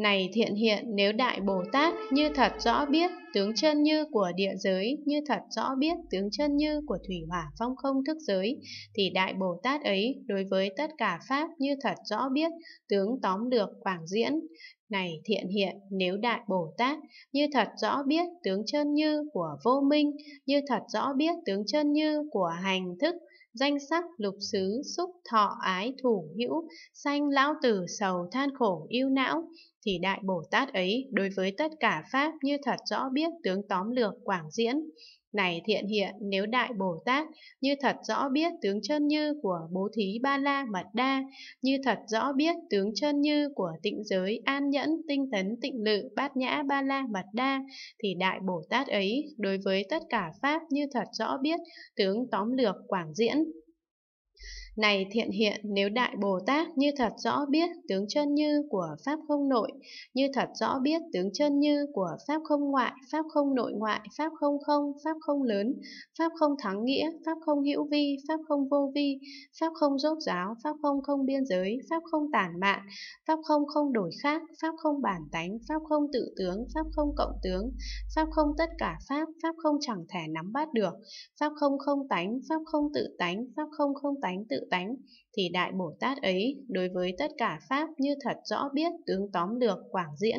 Này thiện hiện nếu Đại Bồ Tát như thật rõ biết tướng chân như của địa giới, như thật rõ biết tướng chân như của thủy hỏa phong không thức giới, thì Đại Bồ Tát ấy đối với tất cả Pháp như thật rõ biết tướng tóm được quảng diễn. Này thiện hiện nếu Đại Bồ Tát như thật rõ biết tướng chân như của vô minh, như thật rõ biết tướng chân như của hành thức, danh sắc lục xứ xúc thọ ái thủ hữu sanh lão tử sầu than khổ yêu não thì Đại Bồ Tát ấy đối với tất cả Pháp như thật rõ biết tướng tóm lược quảng diễn. Này thiện hiện, nếu Đại Bồ Tát như thật rõ biết tướng chân như của bố thí ba la mật đa, như thật rõ biết tướng chân như của tịnh giới an nhẫn tinh tấn tịnh lự bát nhã ba la mật đa, thì Đại Bồ Tát ấy đối với tất cả Pháp như thật rõ biết tướng tóm lược quảng diễn. Này thiện hiện, nếu Đại Bồ Tát như thật rõ biết tướng chân như của Pháp không nội, như thật rõ biết tướng chân như của Pháp không ngoại, Pháp không nội ngoại, Pháp không không, Pháp không lớn, Pháp không thắng nghĩa, Pháp không hữu vi, Pháp không vô vi, Pháp không rốt giáo, Pháp không không biên giới, Pháp không tản mạn, Pháp không không đổi khác, Pháp không bản tánh, Pháp không tự tướng, Pháp không cộng tướng, Pháp không tất cả Pháp, Pháp không chẳng thể nắm bắt được, Pháp không không tánh, Pháp không tự tánh, Pháp không không tánh tự tánh, thì Đại Bồ Tát ấy đối với tất cả Pháp như thật rõ biết tướng tóm lược quảng diễn.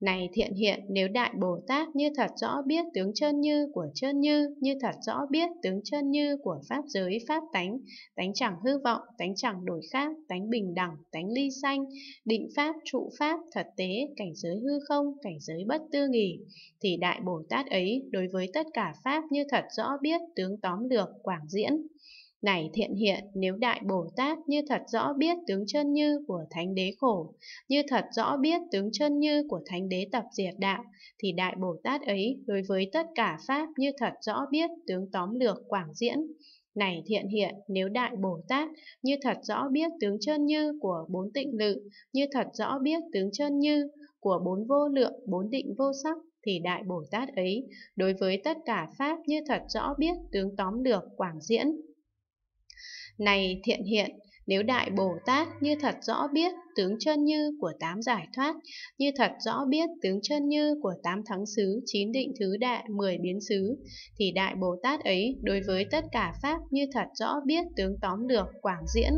Này thiện hiện, nếu Đại Bồ Tát như thật rõ biết tướng chân như của chân như, như thật rõ biết tướng chân như của Pháp giới Pháp tánh, tánh chẳng hư vọng, tánh chẳng đổi khác, tánh bình đẳng, tánh ly sanh, định Pháp, trụ Pháp, thật tế, cảnh giới hư không, cảnh giới bất tư nghỉ, thì Đại Bồ Tát ấy đối với tất cả Pháp như thật rõ biết tướng tóm lược, quảng diễn. Này thiện hiện, nếu Đại Bồ Tát như thật rõ biết tướng chân như của Thánh Đế khổ, như thật rõ biết tướng chân như của Thánh Đế tập diệt đạo, thì Đại Bồ Tát ấy đối với tất cả Pháp như thật rõ biết tướng tóm lược quảng diễn. Này thiện hiện, nếu Đại Bồ Tát như thật rõ biết tướng chân như của bốn tịnh lự, như thật rõ biết tướng chân như của bốn vô lượng, bốn định vô sắc, thì Đại Bồ Tát ấy đối với tất cả Pháp như thật rõ biết tướng tóm lược quảng diễn. Này thiện hiện, nếu Đại Bồ Tát như thật rõ biết tướng chân như của tám giải thoát, như thật rõ biết tướng chân như của tám thắng xứ, chín định thứ đệ mười biến xứ, thì Đại Bồ Tát ấy đối với tất cả Pháp như thật rõ biết tướng tóm được quảng diễn,